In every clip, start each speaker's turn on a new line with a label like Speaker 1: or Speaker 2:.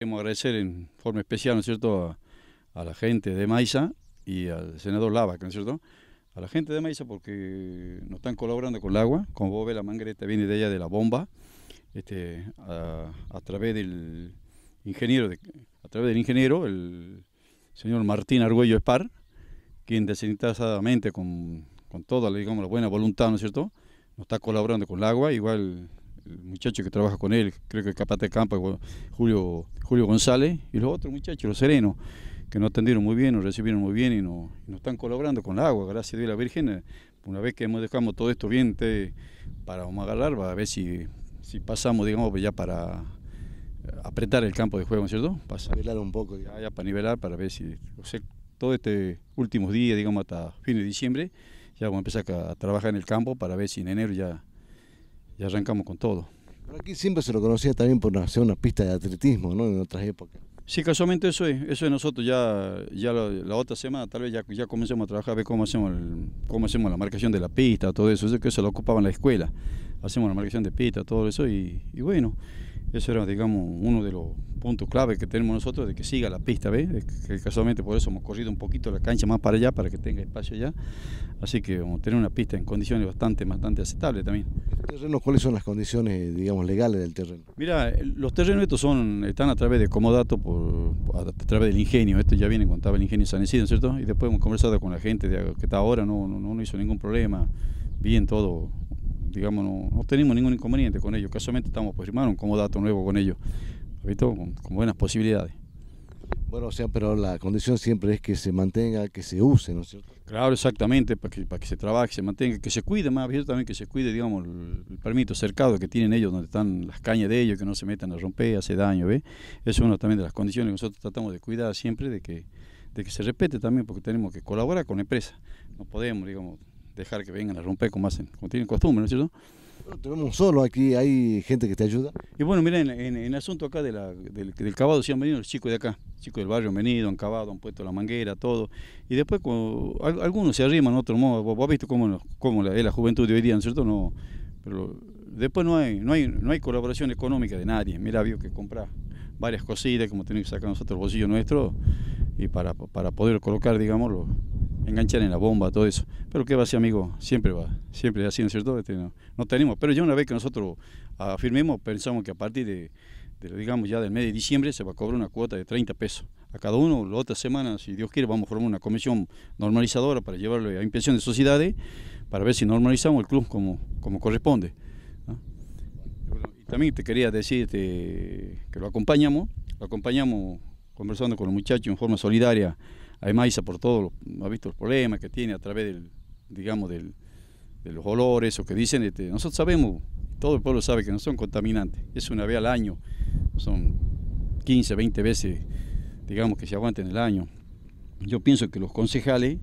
Speaker 1: Queremos agradecer en forma especial, ¿no es cierto?, a, la gente de Maiza y al senador Lava, ¿no es cierto?, a la gente de Maiza porque nos están colaborando con el agua. Como vos ves, la mangreta viene de allá de la bomba, este, a, través del ingeniero, a través del ingeniero, el señor Martín Argüello Espar, quien desinteresadamente, con, con toda la buena voluntad, ¿no es cierto?, nos está colaborando con el agua, igual el muchacho que trabaja con él, creo que de Campo, Julio Julio González y los otros muchachos, los serenos, que nos atendieron muy bien, nos recibieron muy bien y nos, están colaborando con el agua, gracias a Dios la Virgen. Una vez que hemos dejado todo esto bien para vamos a ver si, si pasamos, digamos, ya para eh, apretar el campo de juego, ¿no es cierto? Para nivelar un poco. Ya, para nivelar, para ver si... O todo este últimos días, digamos, hasta fin de diciembre, ya vamos a empezar a, a trabajar en el campo para ver si en enero ya,
Speaker 2: ya arrancamos con todo aquí siempre se lo conocía también por hacer una pista de atletismo, ¿no? En otras épocas.
Speaker 1: Sí, casualmente eso es, eso es nosotros ya, ya la, otra semana tal vez ya, ya comencemos a trabajar a ver cómo hacemos, el, cómo hacemos la marcación de la pista, todo eso, eso que se lo en la escuela, hacemos la marcación de pista, todo eso y, y bueno, eso era digamos uno de los punto clave que tenemos nosotros de que siga la pista ¿ves? que casualmente por eso hemos corrido un poquito la cancha más para allá para que tenga espacio allá, así que vamos a tener una pista en condiciones bastante, bastante aceptables también.
Speaker 2: ¿Cuáles son las condiciones, digamos, legales del terreno?
Speaker 1: Mira, los terrenos estos son, están a través de comodato, por, a, través del ingenio, esto ya viene contaba el ingenio San Isidro, ¿cierto? Y después hemos conversado con la gente que está ahora, no, no, no hizo ningún problema, bien todo digamos, no, no, tenemos ningún inconveniente con ellos. Casualmente estamos por firmar un comodato nuevo con ellos con, buenas
Speaker 2: posibilidades. Bueno, o sea, pero la condición siempre es que se mantenga, que se use, ¿no es cierto?
Speaker 1: Claro, exactamente, para que, para que se trabaje, se mantenga, que se cuide más bien también, que se cuide, digamos, el, permiso cercado que tienen ellos, donde están las cañas de ellos, que no se metan a romper, hace daño, ¿ves? Es una también de las condiciones que nosotros tratamos de cuidar siempre, de que, de que se respete también, porque tenemos que colaborar con la empresa. No podemos, digamos, dejar que vengan a romper como hacen, como tienen costumbre, ¿no es cierto?
Speaker 2: tenemos solo aquí, hay gente que te ayuda.
Speaker 1: Y bueno, miren, en, el asunto acá de del, cavado, se han venido los chicos de acá, chicos del barrio han venido, han cavado, han puesto la manguera, todo. Y después algunos se arriman, otros no. Vos, has visto cómo, cómo la, es la juventud de hoy día, ¿no es cierto? No, pero después no hay, no hay, no hay colaboración económica de nadie. Mira, vio que comprar varias cositas, como tenemos que sacar nosotros el bolsillo nuestro, y para, para poder colocar, digamos, los enganchar en la bomba, todo eso. Pero qué va a ser, amigo, siempre va, siempre así, ¿no es cierto? Este, no, tenemos, pero ya una vez que nosotros afirmemos, pensamos que a partir de, digamos, ya del mes de diciembre se va a cobrar una cuota de 30 pesos a cada uno. las otras semanas, si Dios quiere, vamos a formar una comisión normalizadora para llevarlo a impresión de sociedades, para ver si normalizamos el club como, como corresponde. Y también te quería decir este, que lo acompañamos, lo acompañamos conversando con los muchachos en forma solidaria además por todo, ha visto los problemas que tiene a través del, digamos, de los olores o que dicen, este, nosotros sabemos, todo el pueblo sabe que no son contaminantes, es una vez al año, son 15, 20 veces, digamos, que se aguanten el año. Yo pienso que los concejales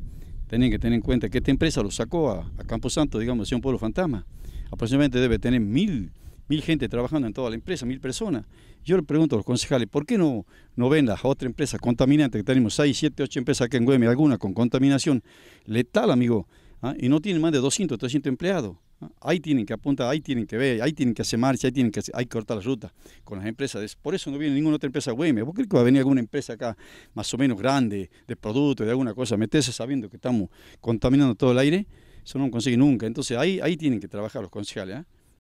Speaker 1: tienen que tener en cuenta que esta empresa lo sacó a, a Camposanto, digamos, es un pueblo fantasma. Aproximadamente debe tener mil mil gente trabajando en toda la empresa, mil personas. Yo le pregunto a los concejales, ¿por qué no, no ven las otras empresas contaminantes que tenemos? 6, siete, 8 empresas acá en Güemes, alguna con contaminación letal, amigo. ¿ah? Y no tienen más de 200, 300 empleados. ¿ah? Ahí tienen que apuntar, ahí tienen que ver, ahí tienen que hacer marcha, ahí tienen que, cortar la ruta con las empresas. Por eso no viene ninguna otra empresa a Güemes. ¿Vos crees que va a venir alguna empresa acá más o menos grande, de productos, de alguna cosa, meterse sabiendo que estamos contaminando todo el aire? Eso no lo consigue nunca. Entonces ahí, ahí tienen que trabajar los concejales. ¿ah?